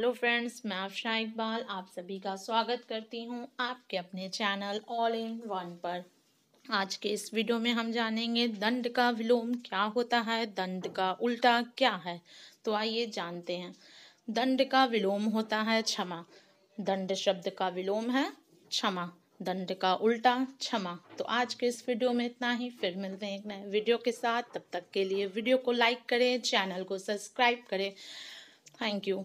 hello friends मैं अफशा इकबाल आप सभी का स्वागत करती हूं आपके अपने चैनल ऑल इन वन पर आज के इस वीडियो में हम जानेंगे दंड का विलोम क्या होता है दंड का उल्टा क्या है तो आइए जानते हैं दंड का विलोम होता है क्षमा दंड शब्द का विलोम है क्षमा दंड का उल्टा क्षमा तो आज के इस वीडियो में इतना ही फिर मिलते हैं एक नए वीडियो के साथ तब तक के लिए वीडियो को लाइक करें चैनल को सब्सक्राइब करें थैंक यू